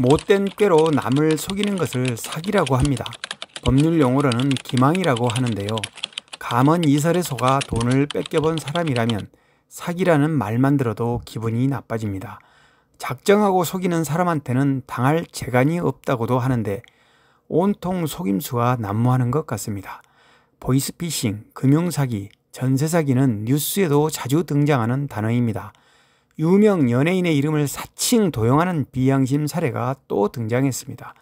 못된 꾀로 남을 속이는 것을 사기라고 합니다. 법률 용어로는 기망이라고 하는데요. 감언 이설에 속아 돈을 뺏겨본 사람이라면 사기라는 말만 들어도 기분이 나빠집니다. 작정하고 속이는 사람한테는 당할 재간이 없다고도 하는데 온통 속임수가 난무하는 것 같습니다. 보이스피싱, 금융사기, 전세사기는 뉴스에도 자주 등장하는 단어입니다. 유명 연예인의 이름을 사칭 도용하는 비양심 사례가 또 등장했습니다.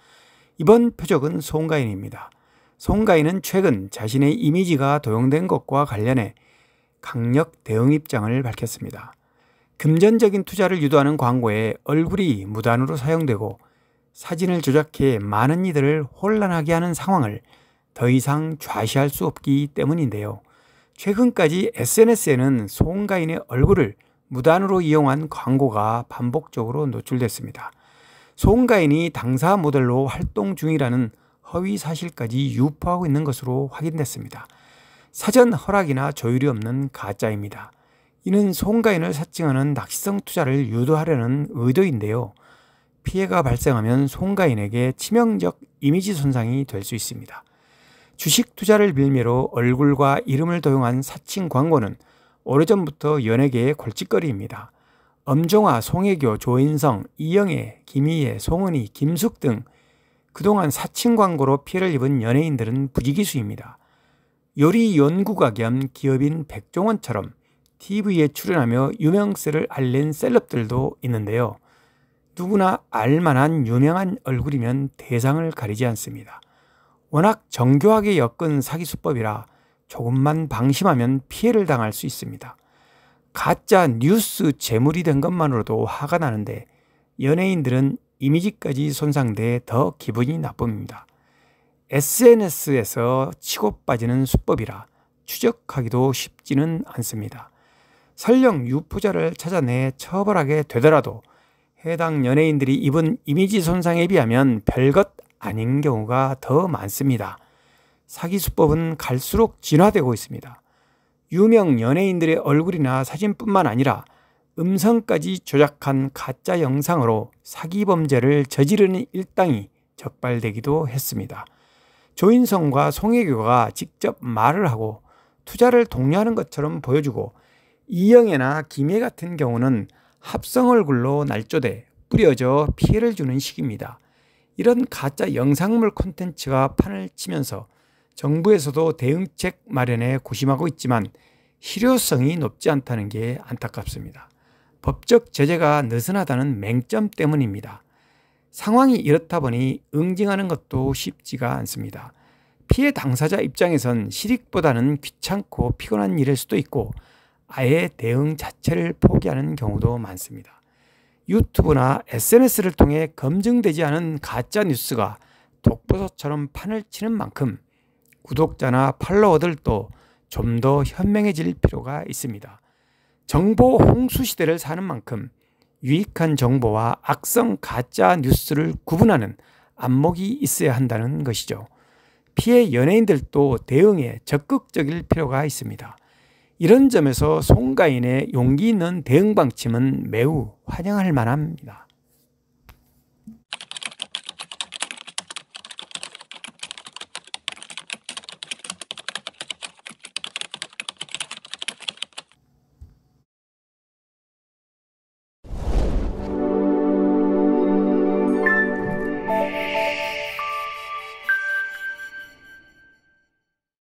이번 표적은 송가인입니다. 송가인은 최근 자신의 이미지가 도용된 것과 관련해 강력 대응 입장을 밝혔습니다. 금전적인 투자를 유도하는 광고에 얼굴이 무단으로 사용되고 사진을 조작해 많은 이들을 혼란하게 하는 상황을 더 이상 좌시할 수 없기 때문인데요. 최근까지 SNS에는 송가인의 얼굴을 무단으로 이용한 광고가 반복적으로 노출됐습니다. 소가인이 당사 모델로 활동 중이라는 허위 사실까지 유포하고 있는 것으로 확인됐습니다. 사전 허락이나 조율이 없는 가짜입니다. 이는 소가인을 사칭하는 낚시성 투자를 유도하려는 의도인데요. 피해가 발생하면 소가인에게 치명적 이미지 손상이 될 수 있습니다. 주식 투자를 빌미로 얼굴과 이름을 도용한 사칭 광고는 오래전부터 연예계의 골칫거리입니다. 엄종화, 송혜교, 조인성, 이영애, 김희애, 송은희, 김숙 등 그동안 사칭 광고로 피해를 입은 연예인들은 부지기수입니다. 요리 연구가 겸 기업인 백종원처럼 TV에 출연하며 유명세를 알린 셀럽들도 있는데요. 누구나 알만한 유명한 얼굴이면 대상을 가리지 않습니다. 워낙 정교하게 엮은 사기 수법이라 조금만 방심하면 피해를 당할 수 있습니다. 가짜 뉴스 재물이 된 것만으로도 화가 나는데 연예인들은 이미지까지 손상돼 더 기분이 나쁩니다. SNS에서 치고 빠지는 수법이라 추적하기도 쉽지는 않습니다. 설령 유포자를 찾아내 처벌하게 되더라도 해당 연예인들이 입은 이미지 손상에 비하면 별것 아닌 경우가 더 많습니다. 사기 수법은 갈수록 진화되고 있습니다. 유명 연예인들의 얼굴이나 사진뿐만 아니라 음성까지 조작한 가짜 영상으로 사기 범죄를 저지르는 일당이 적발되기도 했습니다. 조인성과 송혜교가 직접 말을 하고 투자를 독려하는 것처럼 보여주고 이영애나 김혜 같은 경우는 합성 얼굴로 날조돼 뿌려져 피해를 주는 식입니다. 이런 가짜 영상물 콘텐츠가 판을 치면서 정부에서도 대응책 마련에 고심하고 있지만 실효성이 높지 않다는 게 안타깝습니다. 법적 제재가 느슨하다는 맹점 때문입니다. 상황이 이렇다 보니 응징하는 것도 쉽지가 않습니다. 피해 당사자 입장에선 실익보다는 귀찮고 피곤한 일일 수도 있고 아예 대응 자체를 포기하는 경우도 많습니다. 유튜브나 SNS를 통해 검증되지 않은 가짜 뉴스가 독보소처럼 판을 치는 만큼 구독자나 팔로워들도 좀 더 현명해질 필요가 있습니다. 정보 홍수 시대를 사는 만큼 유익한 정보와 악성 가짜 뉴스를 구분하는 안목이 있어야 한다는 것이죠. 피해 연예인들도 대응에 적극적일 필요가 있습니다. 이런 점에서 송가인의 용기 있는 대응 방침은 매우 환영할 만합니다.